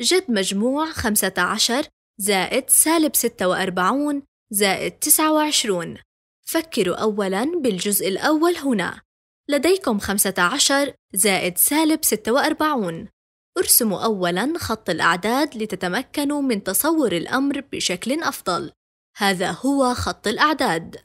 جد مجموع 15 زائد سالب 46 زائد 29 فكروا أولاً بالجزء الأول هنا لديكم 15 زائد سالب 46 ارسموا أولاً خط الأعداد لتتمكنوا من تصور الأمر بشكل أفضل هذا هو خط الأعداد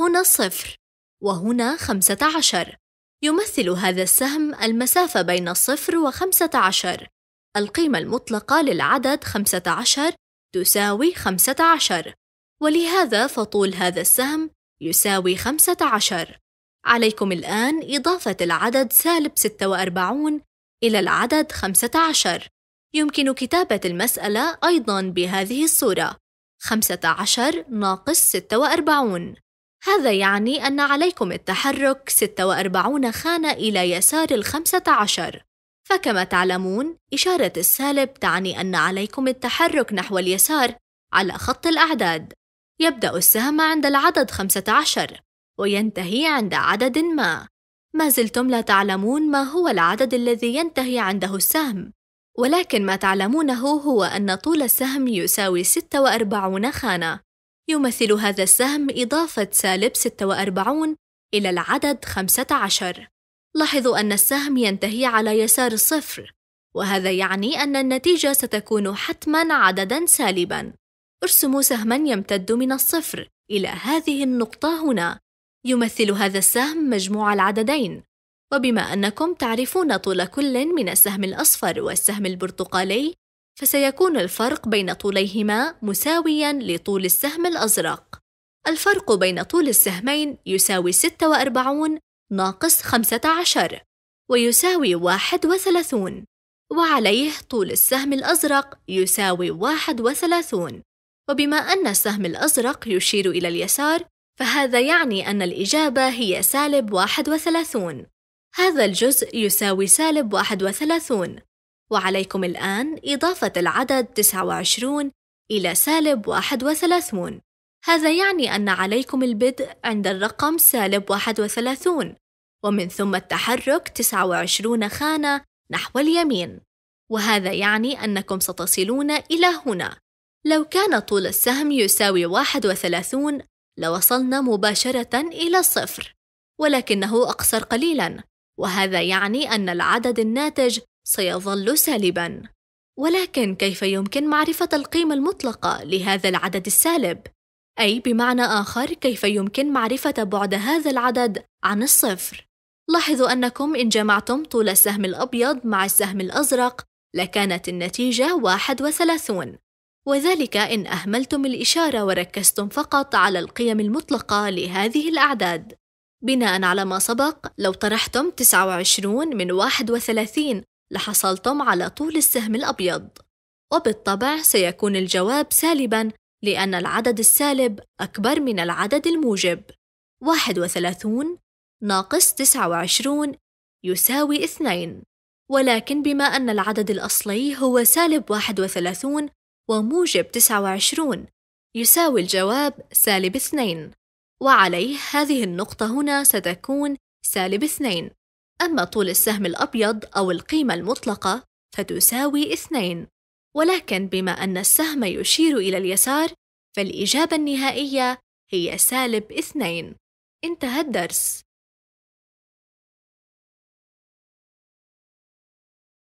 هنا صفر وهنا 15 يمثل هذا السهم المسافة بين الصفر وخمسة عشر القيمة المطلقة للعدد 15 تساوي 15 ولهذا فطول هذا السهم يساوي 15 عليكم الآن إضافة العدد سالب 46 إلى العدد 15 يمكن كتابة المسألة أيضاً بهذه الصورة 15 ناقص 46 هذا يعني أن عليكم التحرك 46 خانة إلى يسار الخمسة عشر فكما تعلمون إشارة السالب تعني أن عليكم التحرك نحو اليسار على خط الأعداد يبدأ السهم عند العدد 15 وينتهي عند عدد ما ما زلتم لا تعلمون ما هو العدد الذي ينتهي عنده السهم ولكن ما تعلمونه هو أن طول السهم يساوي 46 خانة يمثل هذا السهم إضافة سالب 46 إلى العدد 15 لاحظوا أن السهم ينتهي على يسار الصفر وهذا يعني أن النتيجة ستكون حتما عددا سالبا ارسموا سهما يمتد من الصفر إلى هذه النقطة هنا يمثل هذا السهم مجموع العددين وبما أنكم تعرفون طول كل من السهم الأصفر والسهم البرتقالي فسيكون الفرق بين طوليهما مساويا لطول السهم الأزرق الفرق بين طول السهمين يساوي 46 ناقص 15 ويساوي 31 وعليه طول السهم الأزرق يساوي 31 وبما أن السهم الأزرق يشير إلى اليسار فهذا يعني أن الإجابة هي سالب 31 هذا الجزء يساوي سالب 31 وعليكم الآن إضافة العدد 29 إلى سالب 31 هذا يعني أن عليكم البدء عند الرقم سالب 31 ومن ثم التحرك 29 خانة نحو اليمين وهذا يعني أنكم ستصلون إلى هنا لو كان طول السهم يساوي 31 لوصلنا مباشرة إلى الصفر ولكنه أقصر قليلاً وهذا يعني أن العدد الناتج سيظل سالباً ولكن كيف يمكن معرفة القيمة المطلقة لهذا العدد السالب؟ أي بمعنى آخر كيف يمكن معرفة بعد هذا العدد عن الصفر لاحظوا أنكم إن جمعتم طول السهم الأبيض مع السهم الأزرق لكانت النتيجة 31 وذلك إن أهملتم الإشارة وركزتم فقط على القيم المطلقة لهذه الأعداد بناء على ما سبق لو طرحتم 29 من 31 لحصلتم على طول السهم الأبيض وبالطبع سيكون الجواب سالبا لأن العدد السالب أكبر من العدد الموجب 31 ناقص 29 يساوي 2 ولكن بما أن العدد الأصلي هو سالب 31 وموجب 29 يساوي الجواب سالب 2 وعليه هذه النقطة هنا ستكون سالب 2 أما طول السهم الأبيض أو القيمة المطلقة فتساوي 2 ولكن بما أن السهم يشير إلى اليسار فالإجابة النهائية هي سالب اثنين انتهى الدرس